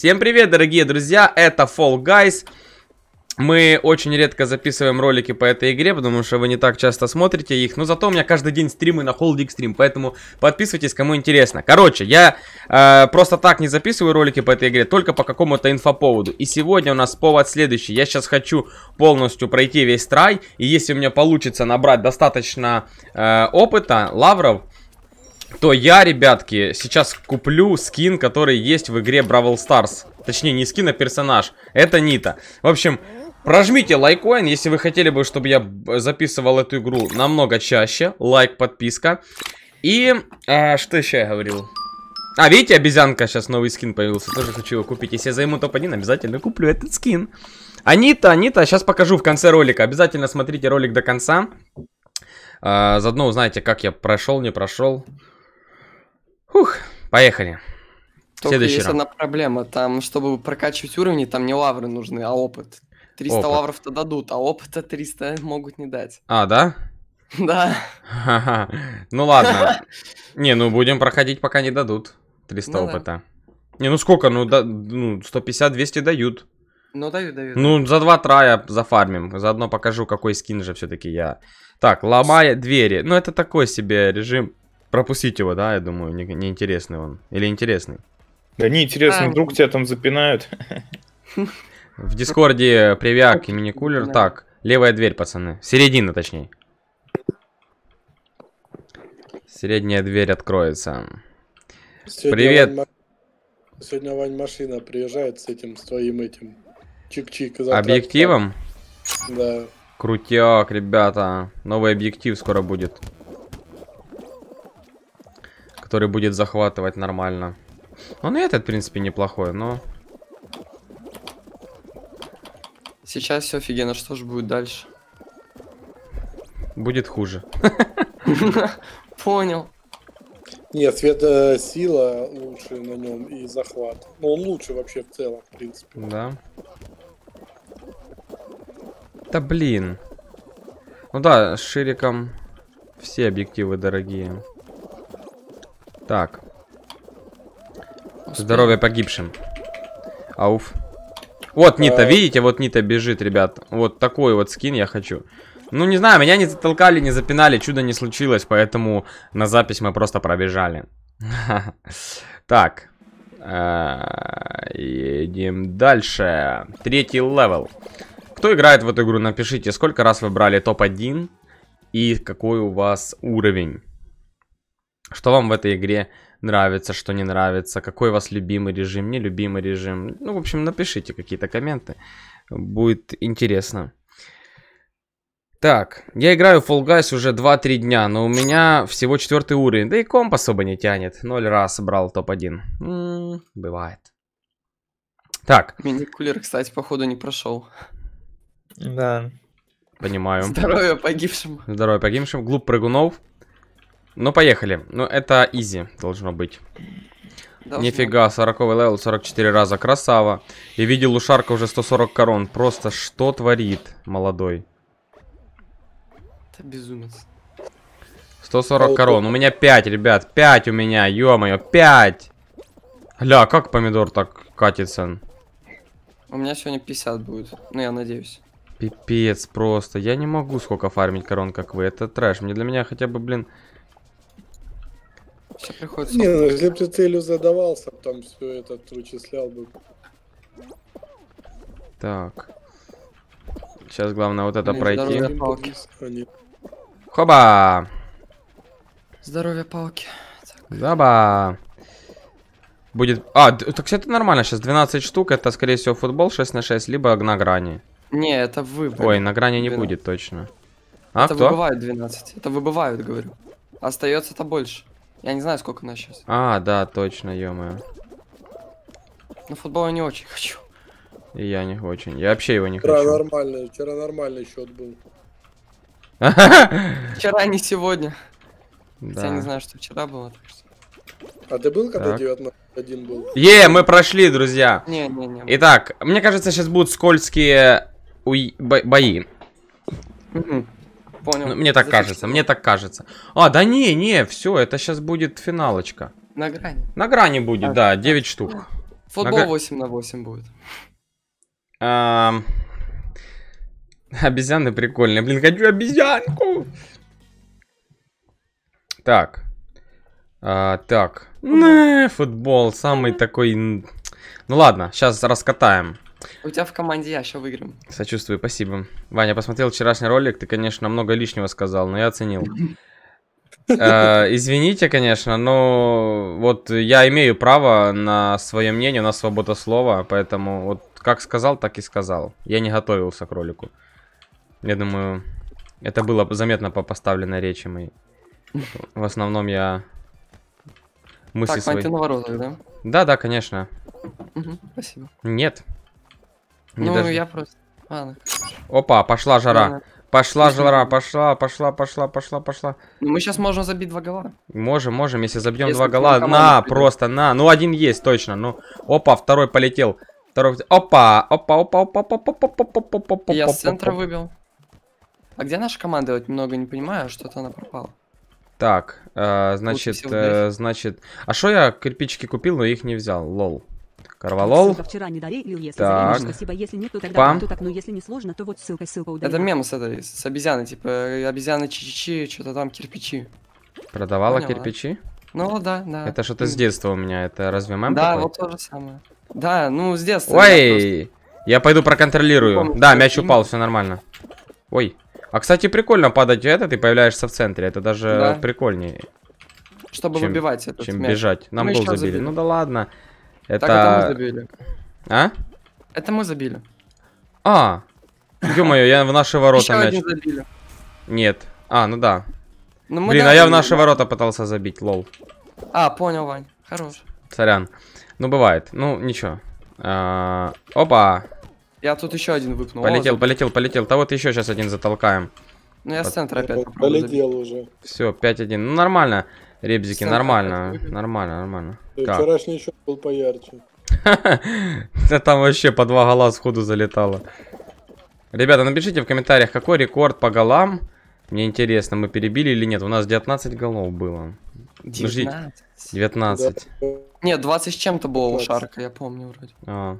Всем привет, дорогие друзья, это Fall Guys. Мы очень редко записываем ролики по этой игре, потому что вы не так часто смотрите их. Но зато у меня каждый день стримы на Hold стрим, поэтому подписывайтесь, кому интересно. Короче, я э, просто так не записываю ролики по этой игре, только по какому-то инфоповоду. И сегодня у нас повод следующий. Я сейчас хочу полностью пройти весь трай, и если у меня получится набрать достаточно э, опыта, лавров, то я, ребятки, сейчас куплю скин, который есть в игре Бравл Старс. Точнее, не скин, а персонаж. Это Нита. В общем, прожмите лайкоин, если вы хотели бы, чтобы я записывал эту игру намного чаще. Лайк, подписка. И а, что еще я говорил? А, видите, обезьянка, сейчас новый скин появился. Тоже хочу его купить. Если я займу топ-1, обязательно куплю этот скин. Анита, Анита, сейчас покажу в конце ролика. Обязательно смотрите ролик до конца. А, заодно узнаете, как я прошел, не прошел. Ух, поехали. Только Следующий есть раунд. одна проблема. Там, чтобы прокачивать уровни, там не лавры нужны, а опыт. 300 опыт. лавров-то дадут, а опыта 300 могут не дать. А, да? Да. Ха-ха. Ну ладно. Не, ну будем проходить, пока не дадут 300 ну опыта. Не, ну сколько? Ну, да, ну 150-200 дают. Ну, дают, дают. Ну, за два трая зафармим. Заодно покажу, какой скин же все-таки я. Так, ломая двери. Ну, это такой себе режим пропустить его, да, я думаю, не, неинтересный он. Или интересный? Да неинтересно, а, эм. вдруг тебя там запинают. В Дискорде привяк и мини-кулер. Так, левая дверь, пацаны. Середина, точнее. Средняя дверь откроется. Сегодня Привет. Вань, сегодня Вань машина приезжает с этим, с твоим этим чик-чик. Объективом? Да. Крутяк, ребята. Новый объектив скоро будет который будет захватывать нормально. Он и этот, в принципе, неплохой, но... Сейчас все офигенно, что же будет дальше? Будет хуже. Понял. Нет, света э, сила лучше на нем и захват. Но ну, он лучше вообще в целом, в принципе. Да. Да блин. Ну да, с Шириком все объективы дорогие. Так. Успеем. Здоровье погибшим. Ауф. Вот Нита, э. видите, вот Нита бежит, ребят. Вот такой вот скин я хочу. Ну, не знаю, меня не затолкали, не запинали, чудо не случилось, поэтому на запись мы просто пробежали. Так. Э, едем дальше. Третий левел. Кто играет в эту игру, напишите, сколько раз вы брали топ-1 и какой у вас уровень. Что вам в этой игре нравится, что не нравится, какой у вас любимый режим, нелюбимый режим. Ну, в общем, напишите какие-то комменты, будет интересно. Так, я играю в Fall Guys уже 2-3 дня, но у меня всего четвертый уровень, да и комп особо не тянет. Ноль раз брал топ-1. Бывает. Так. Мини-кулер, кстати, походу не прошел. Да. Понимаю. Здоровья погибшим. Здоровья погибшим. Глуп прыгунов. Ну, поехали. Ну, это изи должно быть. Должно. Нифига, 40 левел, 44 раза, красава. И видел у Шарка уже 140 корон. Просто что творит молодой? Это безумец. 140 корон. У меня 5, ребят. 5 у меня, ё-моё, 5. Гля, как помидор так катится? У меня сегодня 50 будет. Ну, я надеюсь. Пипец просто. Я не могу сколько фармить корон, как вы. Это трэш. Мне для меня хотя бы, блин приходится. Не, ну если бы ты целью задавался, там все это вычислял бы. Так. Сейчас главное вот это Нет, пройти. палки. А Хоба! Здоровье палки. Заба! Будет... А, так все это нормально, сейчас 12 штук, это, скорее всего, футбол 6 на 6, либо на грани. Не, это вы. Ой, на грани 12. не будет, точно. А, это кто? выбывают 12, это выбывают, говорю. Остается-то больше. Я не знаю, сколько у нас сейчас. А, да, точно, -мо. На футбол я не очень хочу. И я не очень. Я вообще его не вчера хочу. Нормально, вчера нормальный счет был. Вчера не сегодня. Да. Я не знаю, что вчера было. А ты был, когда 19 один был? Е, мы прошли, друзья. Не, не, не. Итак, мне кажется, сейчас будут скользкие бои. Понял. Ну, мне так Запишите. кажется, мне так кажется. А, да не, не, все, это сейчас будет финалочка. На грани. На грани будет, а, да, 9 штук. Футбол на 8 на 8 будет. А, обезьяны прикольные. Блин, хочу обезьянку. Так. А, так. Футбол. футбол самый такой... Ну ладно, сейчас раскатаем. У тебя в команде я, еще выиграем. Сочувствую, спасибо. Ваня, посмотрел вчерашний ролик, ты, конечно, много лишнего сказал, но я оценил. Э, извините, конечно, но вот я имею право на свое мнение, на свобода слова, поэтому вот как сказал, так и сказал. Я не готовился к ролику. Я думаю, это было заметно по поставленной речи моей. В основном я мысли так, свои... Так, да? Да, да, конечно. Угу, спасибо. Нет. Не ну, даже... я просто... Ладно. Опа, пошла жара. Ладно. Пошла жара, пошла, пошла, пошла, пошла, пошла. Ну, мы сейчас можем забить два гола. Можем, можем, если забьем если два гола. На, просто на. Ну, один есть, точно. Ну, опа, второй полетел. Второй... Опа, опа, опа, опа, опа, опа, опа, опа, опа, опа. Я с центра выбил. А где наша команда? Я вот немного не понимаю, что-то она пропала. Так, э, значит, э, значит... А что я кирпичики купил, но их не взял? Лол. Карвалол. Ссылка вчера не дарил, если так. спасибо, если нет, то тогда Пам. то так, ну если не сложно, то вот ссылка, ссылка удалена. Это мем с этой, с обезьяны, типа, э, обезьяны чи что-то там кирпичи. Продавала Поняла. кирпичи? Ну да, да. Это что-то с детства у меня, это разве мем Да, вот то же самое. Да, ну с детства. Ой, я пойду проконтролирую. Помню, да, мяч упал, все нормально. Ой. А, кстати, прикольно падать это, ты появляешься в центре. Это даже да. прикольнее. Чтобы чем, выбивать этот Чем мяч. бежать. Нам Мы ну, гол забили. забили. Ну да ладно. Это... Так, это мы забили. А? Это мы забили. А, ё-моё, я в наши ворота Еще один забили. Нет. А, ну да. Но ну, Блин, а я в наши ворота пытался забить, лол. А, понял, Вань. Хорош. Сорян. Ну, бывает. Ну, ничего. А, опа. Я тут еще один выпнул. Полетел, О, полетел, полетел. Да вот еще сейчас один затолкаем. Ну, я вот. с центра опять Полетел уже. Все, 5-1. Ну, нормально. Ребзики, нормально, нормально, нормально. вчерашний еще был поярче. Да там вообще по два гола сходу залетало. Ребята, напишите в комментариях, какой рекорд по голам. Мне интересно, мы перебили или нет. У нас 19 голов было. 19? 19. Да. Нет, 20 с чем-то было у Шарка, я помню вроде. А.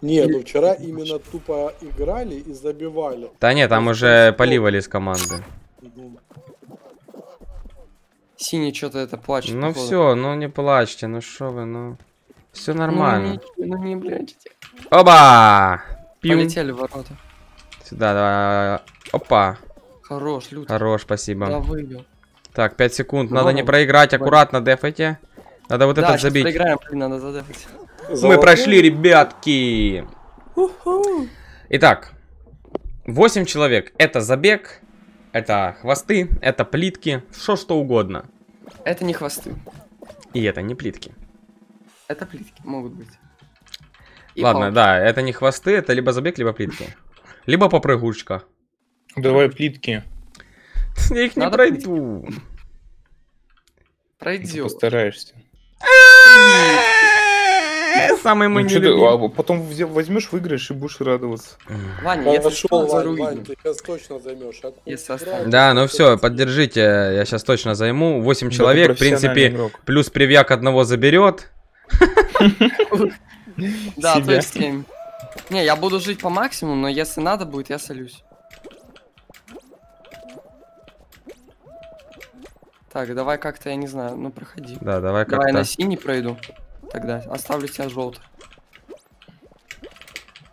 Нет, ну вчера именно тупо играли и забивали. Да нет, там уже поливали с команды. Синий что-то это плачет. Ну все, ну не плачьте, ну что вы, ну. Все ну, нормально. Ну не, ну, не блядь. Оба! Пью. Полетели ворота. Сюда, давай. Опа. Хорош, лют. Хорош, спасибо. Да, Так, 5 секунд. Ну, надо Вон, не проиграть, аккуратно дефайте. Надо вот да, этот забить. Проиграем, блин, надо задефать. Мы прошли, ребятки. Итак, 8 человек. Это забег. Это хвосты, это плитки, что что угодно. Это не хвосты. И это не плитки. Это плитки могут быть. И Ладно, палки. да, это не хвосты, это либо забег, либо плитки. Либо попрыгучка. Давай плитки. Я их не пройду. Пройдет. Постараешься. Самый мы ну, а потом возьмешь, выиграешь и будешь радоваться. Ваня, я зашел за Вань, ты сейчас точно займешь. Да, ну все, поддержите, я сейчас точно займу. 8 ну, человек, в принципе, плюс привяк одного заберет. Да, то есть 7. Э, не, я буду жить по максимуму, но если надо будет, я солюсь. Так, давай как-то, я не знаю, ну проходи. Да, давай как-то. Давай на синий пройду тогда. Оставлю тебя желтым.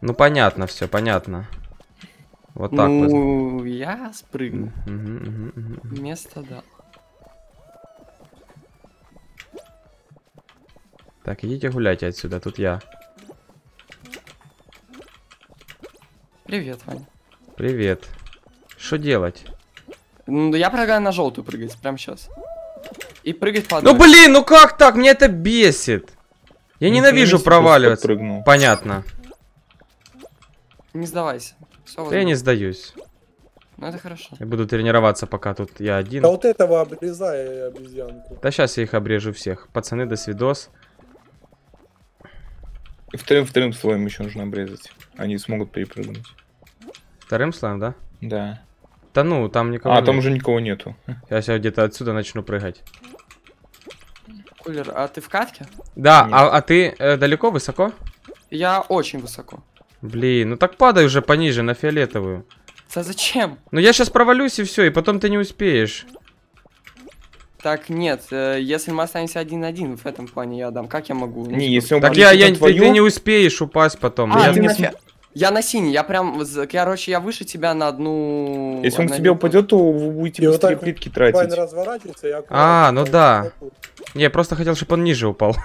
Ну понятно, все понятно. Вот так ну, вот. я спрыгну. Угу, угу, угу. Место да. Так, идите гуляйте отсюда, тут я. Привет, Ваня. Привет. Что делать? Ну, я прыгаю на желтую прыгать, прям сейчас. И прыгать по одной. Ну блин, ну как так? Мне это бесит. Я ну, ненавижу проваливаться. Подпрыгнул. Понятно. Не сдавайся. Все я не сдаюсь. Ну это хорошо. Я буду тренироваться, пока тут я один. Да вот этого обрезай обезьянку. Да сейчас я их обрежу всех. Пацаны, до свидос. И вторым, вторым слоем еще нужно обрезать. Они смогут перепрыгнуть. Вторым слоем, да? Да. Да ну, там никого А, нет. там уже никого нету. Я сейчас где-то отсюда начну прыгать кулер. А ты в катке? Да, а, а ты э, далеко, высоко? Я очень высоко. Блин, ну так падай уже пониже, на фиолетовую. Да зачем? Ну я сейчас провалюсь и все, и потом ты не успеешь. Так, нет, э, если мы останемся один-один, на в этом плане я дам. Как я могу? Не, типа, если он так я, я твою... ты, ты не успеешь упасть потом. А, я... ты, на фи... Я на синий, я прям, короче, я выше тебя на одну... Если он к тебе упадет, то вы будете и быстрее плитки тратить. а, ну да. Я просто хотел, чтобы он ниже упал.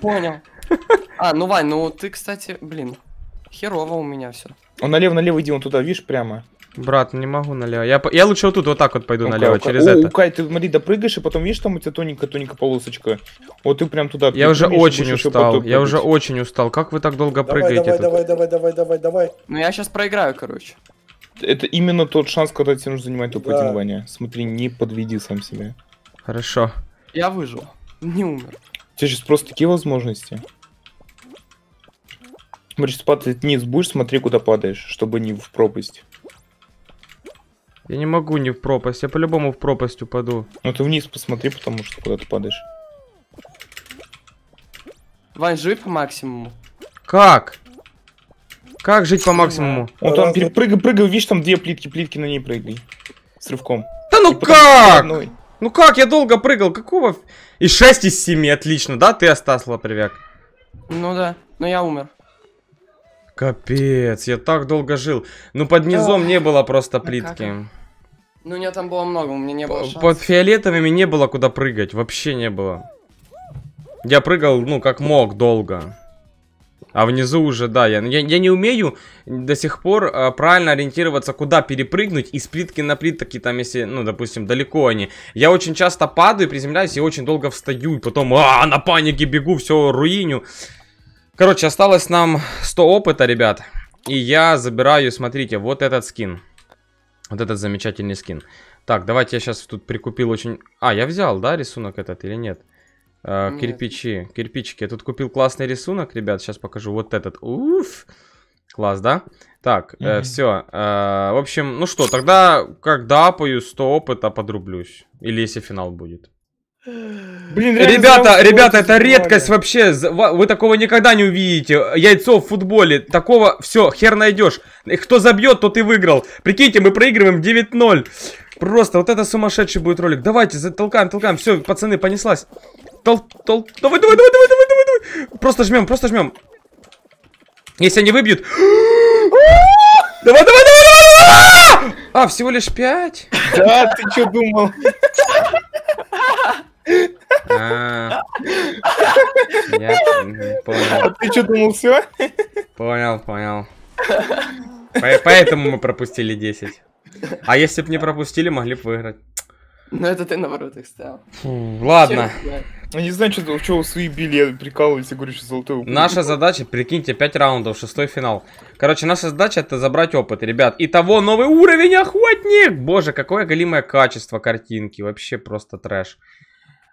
Понял. А, ну Вань, ну ты, кстати, блин, херово у меня все. Он налево-налево иди, он туда, видишь, прямо. Брат, не могу налево. Я, я лучше вот тут вот так вот пойду ну, налево, Кай, через о, это. Кай, ты, смотри, допрыгаешь, и потом видишь, там у тебя тоненькая-тоненькая полосочка. Вот ты прям туда Я уже очень устал, я уже очень устал. Как вы так долго давай, прыгаете Давай, тут? давай, давай, давай, давай, давай. Ну я сейчас проиграю, короче. Это именно тот шанс, когда тебе нужно занимать топ да. Ваня. Смотри, не подведи сам себя. Хорошо. Я выжил, не умер. У тебя сейчас просто такие возможности. Смотри, падать вниз будешь, смотри, куда падаешь, чтобы не в пропасть. Я не могу не в пропасть, я по-любому в пропасть упаду. Ну ты вниз посмотри, потому что куда ты падаешь. Вань, живи по максимуму. Как? Как жить по максимуму? Вот ну, там перепрыгай, прыгай, видишь, там две плитки, плитки на ней прыгай. С рывком. Да ну и типа как? Ну как, я долго прыгал, какого? И 6 из 7, отлично, да? Ты остасла привяк. Ну да, но я умер. Капец, я так долго жил. Ну, под низом Ох, не было просто а плитки. Ну, ну, у меня там было много, у меня не было Под фиолетовыми не было куда прыгать, вообще не было. Я прыгал, ну, как мог, долго. А внизу уже, да, я, я, я не умею до сих пор а, правильно ориентироваться, куда перепрыгнуть. Из плитки на плитки, там, если, ну, допустим, далеко они. Я очень часто падаю, приземляюсь и очень долго встаю. И потом, а, на панике бегу, все, руиню. Короче, осталось нам 100 опыта, ребят. И я забираю, смотрите, вот этот скин. Вот этот замечательный скин. Так, давайте я сейчас тут прикупил очень... А, я взял, да, рисунок этот или нет? Э, нет. Кирпичи, кирпичики. Я тут купил классный рисунок, ребят. Сейчас покажу вот этот. Уф! Класс, да? Так, mm -hmm. э, все. Э, в общем, ну что, тогда, когда пою 100 опыта, подрублюсь. Или если финал будет. Блин, ребята, ребята, это редкость вообще. Вы такого никогда не увидите. Яйцо в футболе. Такого все, хер найдешь. Кто забьет, тот и выиграл. Прикиньте, мы проигрываем 9-0. Просто вот это сумасшедший будет ролик. Давайте, затолкаем, толкаем. Все, пацаны, понеслась. Тол, тол. Давай, давай, давай, давай, давай, давай, давай. Просто жмем, просто жмем. Если они выбьют. Давай, давай, давай, давай. А, всего лишь 5? Да, ты что думал? А, я понял. А ты что думал, все? Понял, понял. Поэтому мы пропустили 10. А если бы не пропустили, могли бы выиграть. Ну это ты наоборот их стал. Ладно. Я ну, не знаю, что, что вы свои били, я прикалываюсь, я говорю, что золотую. Наша задача, прикиньте, 5 раундов, шестой финал. Короче, наша задача это забрать опыт, ребят. Итого новый уровень охотник! Боже, какое голимое качество картинки, вообще просто трэш.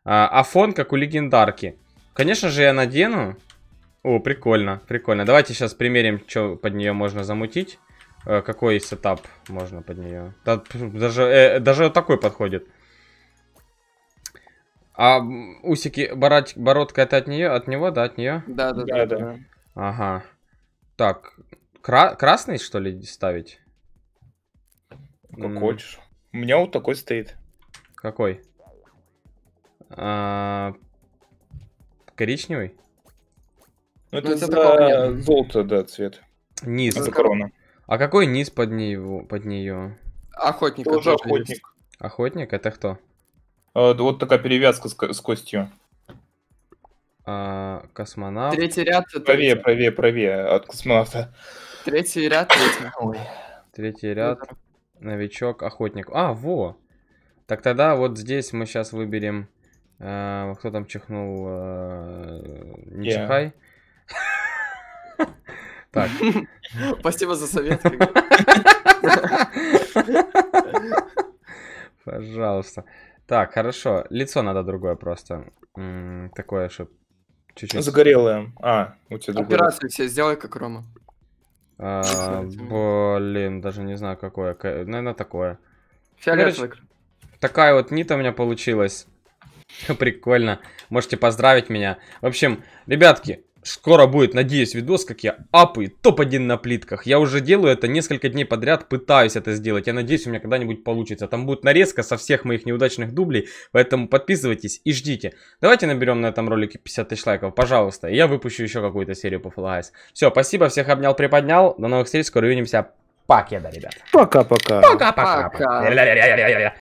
А, а фон, как у легендарки. Конечно же, я надену. О, прикольно, прикольно. Давайте сейчас примерим, что под нее можно замутить. Э, какой сетап можно под нее. Даже, э, даже такой подходит. А усики, бородь, бородка это от нее, от него, да, от нее? Да, да, да. да, да. Ага. Так, кра красный что ли ставить? Как М хочешь. У меня вот такой стоит. Какой? А, коричневый? Ну, это, это ну, за... золото, да, цвет. Низ. Это корона. А какой низ под нее? Под нее? Охотник. Тоже охотник. Есть. Охотник? Это кто? А, вот такая перевязка с, с костью. А, космонавт. Третий ряд. Третий. Правее, правее, правее от космонавта. Третий ряд. Третий, третий ряд. Новичок, охотник. А, во. Так тогда вот здесь мы сейчас выберем Э, кто там чихнул? Э, не yeah. чихай. Так. Спасибо за совет. Пожалуйста. Так, хорошо. Лицо надо другое просто. Такое, чтобы чуть-чуть... Загорелое. А, у тебя другое. Операцию себе сделай, как Рома. А, блин, даже не знаю, какое. Наверное, такое. Фиолетовый. Такая вот нита у меня получилась. Прикольно. Можете поздравить меня. В общем, ребятки, Скоро будет, надеюсь, видос, как я апаю топ-1 на плитках. Я уже делаю это несколько дней подряд, пытаюсь это сделать. Я надеюсь, у меня когда-нибудь получится. Там будет нарезка со всех моих неудачных дублей, поэтому подписывайтесь и ждите. Давайте наберем на этом ролике 50 тысяч лайков, пожалуйста. И я выпущу еще какую-то серию по Флагайс. Все, спасибо, всех обнял, приподнял. До новых встреч, скоро увидимся. Пакеда, ребят. Пока-пока. Пока-пока.